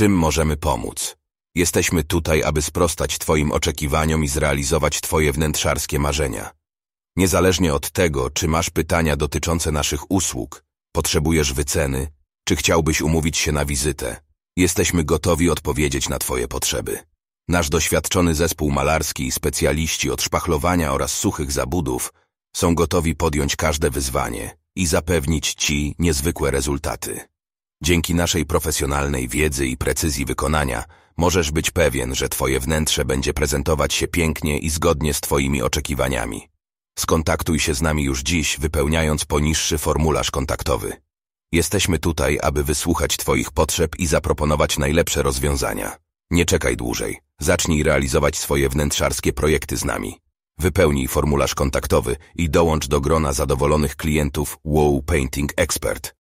Czym możemy pomóc? Jesteśmy tutaj, aby sprostać Twoim oczekiwaniom i zrealizować Twoje wnętrzarskie marzenia. Niezależnie od tego, czy masz pytania dotyczące naszych usług, potrzebujesz wyceny, czy chciałbyś umówić się na wizytę, jesteśmy gotowi odpowiedzieć na Twoje potrzeby. Nasz doświadczony zespół malarski i specjaliści od szpachlowania oraz suchych zabudów są gotowi podjąć każde wyzwanie i zapewnić Ci niezwykłe rezultaty. Dzięki naszej profesjonalnej wiedzy i precyzji wykonania możesz być pewien, że Twoje wnętrze będzie prezentować się pięknie i zgodnie z Twoimi oczekiwaniami. Skontaktuj się z nami już dziś, wypełniając poniższy formularz kontaktowy. Jesteśmy tutaj, aby wysłuchać Twoich potrzeb i zaproponować najlepsze rozwiązania. Nie czekaj dłużej. Zacznij realizować swoje wnętrzarskie projekty z nami. Wypełnij formularz kontaktowy i dołącz do grona zadowolonych klientów WoW Painting Expert.